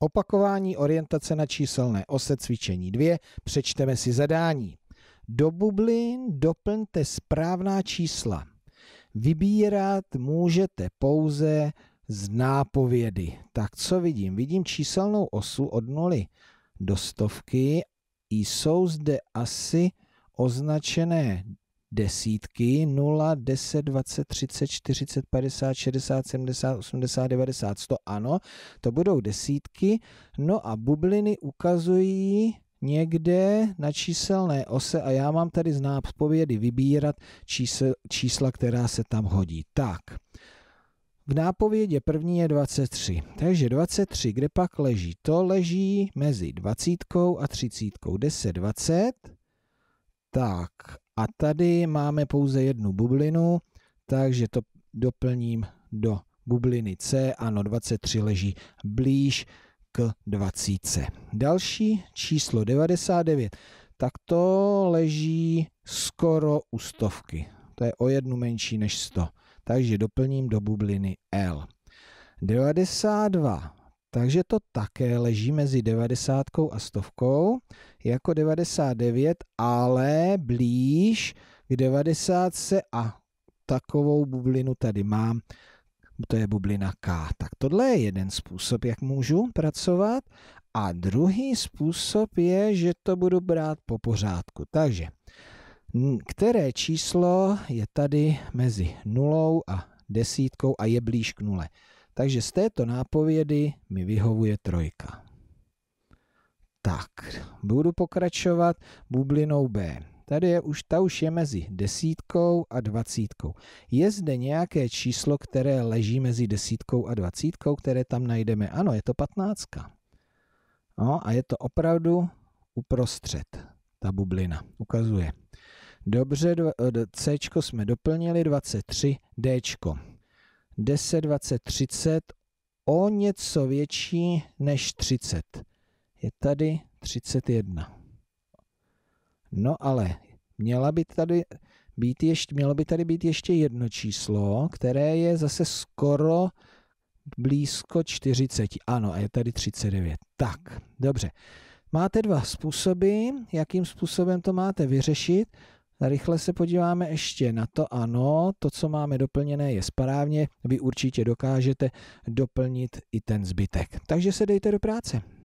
Opakování orientace na číselné ose cvičení 2 přečteme si zadání. Do bublin doplňte správná čísla. Vybírat můžete pouze z nápovědy. Tak co vidím? Vidím číselnou osu od 0 do stovky. Jsou zde asi označené desítky 0, 10, 20, 30, 40, 50, 60, 70, 80, 90, 100. Ano, to budou desítky. No a bubliny ukazují někde na číselné ose a já mám tady z nápovědy vybírat čísel, čísla, která se tam hodí. Tak, v nápovědě první je 23. Takže 23, kde pak leží? To leží mezi 20 a 30, 10, 20. Tak a tady máme pouze jednu bublinu, takže to doplním do bubliny C. Ano, 23 leží blíž k 20. Další číslo 99, tak to leží skoro u stovky. To je o jednu menší než 100. Takže doplním do bubliny L. 92 takže to také leží mezi 90 a 100 jako 99, ale blíž k 90 a takovou bublinu tady mám, to je bublina K. Tak tohle je jeden způsob, jak můžu pracovat. A druhý způsob je, že to budu brát po pořádku. Takže, které číslo je tady mezi nulou a desítkou a je blíž k nule? Takže z této nápovědy mi vyhovuje trojka. Tak, budu pokračovat bublinou B. Tady je už, ta už je mezi desítkou a dvacítkou. Je zde nějaké číslo, které leží mezi desítkou a dvacítkou, které tam najdeme? Ano, je to patnáctka. No a je to opravdu uprostřed, ta bublina. Ukazuje. Dobře, eh, C jsme doplnili, 23, D. 10, 20, 30 o něco větší než 30. Je tady 31. No ale měla by tady být ještě, mělo by tady být ještě jedno číslo, které je zase skoro blízko 40. Ano, a je tady 39. Tak, dobře. Máte dva způsoby, jakým způsobem to máte vyřešit. Rychle se podíváme ještě na to, ano, to, co máme doplněné, je správně, vy určitě dokážete doplnit i ten zbytek. Takže se dejte do práce.